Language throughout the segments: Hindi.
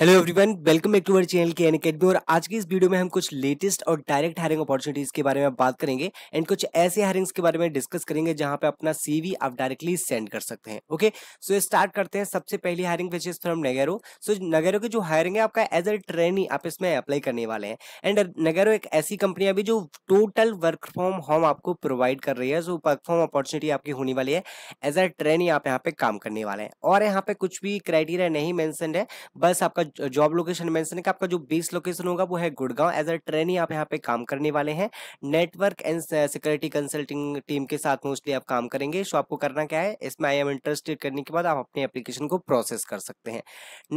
Hello everyone welcome back to our channel K N academy और आज की इस वीडियो में हम कुछ लेटेस्ट और डायरेक्ट हायरिंग अपॉर्चुनिटीज के बारे में बात करेंगे एंड कुछ ऐसे हायरिंग्स के बारे में डिस्कस करेंगे जहां पे अपना सीवी आप डायरेक्टली सेंड कर सकते हैं ओके सो स्टार्ट करते हैं सबसे पहली hiring which is from Nagarro so Nagarro की जो हायरिंग है आपका एज अ ट्रेनी आप इसमें अप्लाई करने वाले हैं एंड नगेरो एक ऐसी कंपनी अभी जो टोटल वर्क फ्रॉम होम आपको प्रोवाइड कर रही है सो वर्क फ्रॉम अपॉर्चुनिटी आपकी होने वाली है एज अ ट्रेनी आप यहाँ पे काम करने वाले हैं और यहाँ पे कुछ भी क्राइटेरिया नहीं मैंसन है बस आपका आपका जॉब लोकेशन मेंशन है कि आपका जो बेस लोकेशन होगा वो है गुड़गांव एज अ ट्रेनिंग आप यहाँ पे काम करने वाले हैं network and security consulting team के साथ मोस्टली आप काम करेंगे सो आपको करना क्या है इसमें आई एम इंटरेस्टेड करने के बाद आप अपने एप्लीकेशन को प्रोसेस कर सकते हैं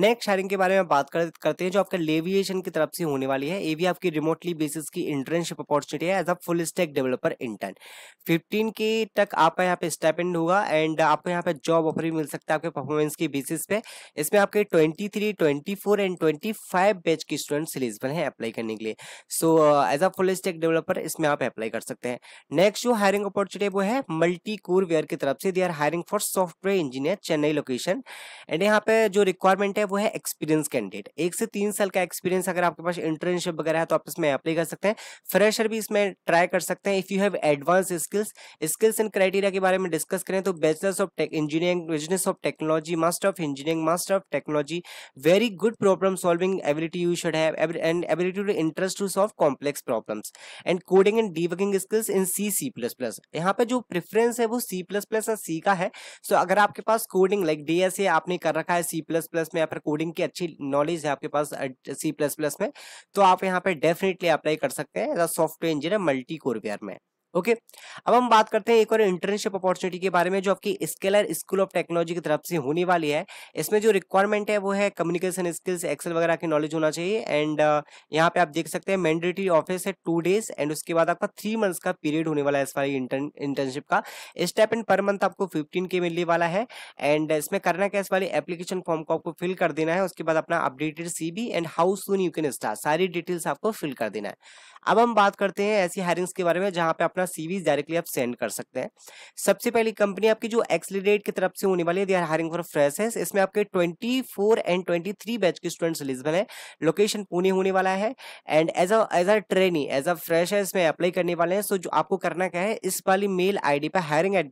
नेक्स्ट शेयरिंग के बारे में बात कर, करते हैं जो आपका लेविएशन की तरफ से होने वाली है ये भी आपकी रिमोटली बेसिस की इंटर्नशिप अपॉर्चुनिटी है as a full stack developer intern fifteen K तक आपका यहाँ पे स्टेप स्टेपेंड होगा एंड आपको यहाँ पे जॉब ऑफर भी मिल सकता है आपके परफॉर्मेंस के बेसिस पे इसमें आपके twenty three twenty 24 and 25 batch के स्टूडेंट्स एलिजिबल हैं अप्लाई करने के लिए so as a full stack developer इसमें आप अप्लाई कर सकते हैं नेक्स्ट जो हायरिंग अपॉर्चुनिटी वो है मल्टी कोर वेयर की तरफ से they are hiring for software engineer Chennai location and यहाँ पे जो रिक्वायरमेंट है वो है एक्सपीरियंस कैंडिडेट एक से तीन साल का एक्सपीरियंस अगर आपके पास इंटर्नशिप वगैरह है तो आप इसमें अप्लाई कर सकते हैं फ्रेशर भी इसमें ट्राई कर सकते हैं if you have advance skills skills and criteria के बारे में डिस्कस करें तो bachelors of engineering business of technology master of engineering master of technology very good good problem solving ability you should have and ability to interest to solve complex problems and coding and debugging skills in C C++ यहाँ पे जो preference है वो C++ और C का है सो so, अगर आपके पास coding like D S A आपने कर रखा है C++ में या फिर कोडिंग की अच्छी नॉलेज है आपके पास C++ में तो आप यहाँ पे डेफिनेटली अप्लाई कर सकते हैं as a software engineer multi core में ओके अब हम बात करते हैं एक और इंटर्नशिप अपॉर्चुनिटी के बारे में जो आपकी स्केलर स्कूल ऑफ टेक्नोलॉजी की तरफ से होने वाली है इसमें जो रिक्वायरमेंट है वो है कम्युनिकेशन स्किल्स एक्सेल वगैरह की नॉलेज होना चाहिए एंड यहाँ पे आप देख सकते हैं मैंडेटरी ऑफिस है टू डेज एंड उसके बाद आपका थ्री मंथ्स का पीरियड होने वाला है इस बार इंटर्नशिप का स्टेप एंड पर मंथ आपको फिफ्टीन के मिलने वाला है एंड इसमें करना क्या इस वाली एप्लीकेशन फॉर्म को आपको फिल कर देना है उसके बाद अपना updated C and how soon you can start सारी डिटेल्स आपको फिल कर देना है अब हम बात करते हैं ऐसी हायरिंग्स के बारे में जहाँ पे अपना अपना सीवीज डायरेक्टली आप सेंड कर सकते हैं सबसे पहली कंपनी आपकी जो एक्सलीडेट की तरफ से होने वाली है they are hiring for fresh इसमें आपके 24 एंड 23 बैच के स्टूडेंट्स एलिजिबल हैं लोकेशन पुणे होने वाला है and as a as a trainee as a fresh में अप्लाई करने वाले हैं सो so जो आपको करना क्या है इस वाली मेल आई पर हायरिंग एट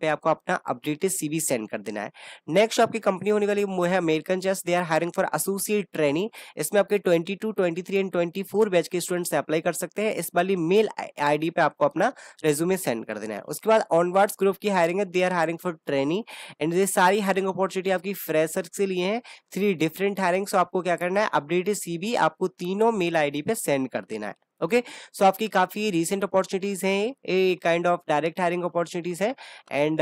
पे आपको अपना अपडेटेड सीवी सेंड कर देना है नेक्स्ट आपकी कंपनी होने वाली है American Chase they are hiring for associate trainee इसमें आपके 22, 23 एंड 24 बैच के स्टूडेंट्स अप्लाई कर सकते हैं इस वाली मेल आईडी पे आपको अपना रेज्यूमे सेंड कर देना है उसके बाद ऑनवर्ड्स ग्रुप की हायरिंग है they are hiring for training and ये सारी हायरिंग अपॉर्चुनिटी आपकी फ्रेशर के लिए है थ्री डिफरेंट हायरिंग सो आपको क्या करना है अपडेटेड सी आपको तीनों मेल आई पे सेंड कर देना है ओके okay? सो so, आपकी काफ़ी रीसेंट अपॉर्चुनिटीज़ हैं a kind of direct hiring opportunities है एंड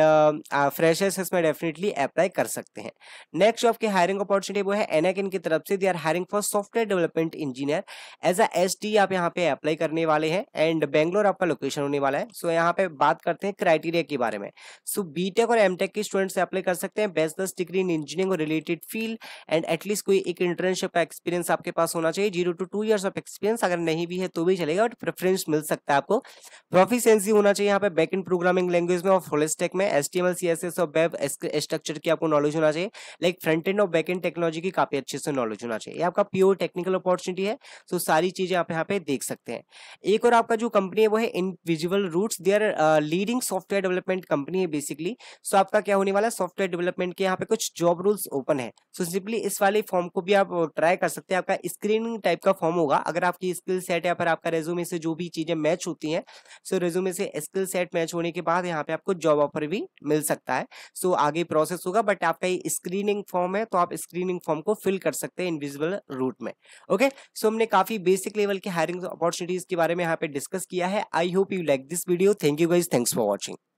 फ्रेशर्स इसमें डेफिनेटली अप्लाई कर सकते हैं नेक्स्ट जो आपकी हायरिंग अपॉर्चुनिटी वो है एनाकिन की तरफ से they are hiring for software development engineer as a S आप यहाँ पे अप्लाई करने वाले हैं एंड बेंगलोर आपका लोकेशन होने वाला है सो so, यहाँ पे बात करते हैं क्राइटेरिया के बारे में सो so, बीटेक और एम टेक के स्टूडेंट्स अप्लाई कर सकते हैं दस डिग्री इन इंजीनियरिंग और रिलेटेड फील्ड एंड एटलीस्ट कोई एक इंटर्नशिप का एक्सपीरियंस आपके पास होना चाहिए zero to two years of experience अगर नहीं भी है तो तो भी चलेगा बट प्रेफरेंस मिल सकता है आपको प्रोफिशियंसी होना चाहिए यहाँ पे बैक एंड प्रोग्रामिंग लैंग्वेज में और फुलस्टेक में S T M L C S S और वेब स्ट्रक्चर की आपको नॉलेज होना चाहिए लाइक फ्रंट एंड और बैक एंड टेक्नोलॉजी की काफी अच्छे से नॉलेज होना चाहिए ये आपका प्योर टेक्निकल अपॉर्चुनिटी है सो सारी चीजें आप यहाँ पे देख सकते हैं एक और आपका जो कंपनी है वो है इन invisible roots they are leading software development company है बेसिकली सो आपका क्या होने वाला है सॉफ्टवेयर डेवलपमेंट के यहाँ पे कुछ जॉब रूल्स ओपन है सो सिंपली इस वाले फॉर्म को भी आप ट्राई कर सकते हैं आपका स्क्रीनिंग टाइप का फॉर्म होगा अगर आपकी स्किल सेट यहाँ पर आपका रेज्यूमे से जो भी चीज़ें मैच होती हैं सो रेज्यूमे से स्किल सेट मैच होने के बाद यहाँ पे आपको जॉब ऑफर भी मिल सकता है सो so, आगे प्रोसेस होगा बट आपका ये स्क्रीनिंग फॉर्म है तो आप स्क्रीनिंग फॉर्म को फिल कर सकते हैं इनविजिबल रूट में ओके okay? सो so, हमने काफ़ी बेसिक लेवल के हायरिंग अपॉर्चुनिटीज़ के बारे में यहाँ पे डिस्कस किया है I hope you like this video thank you guys thanks for watching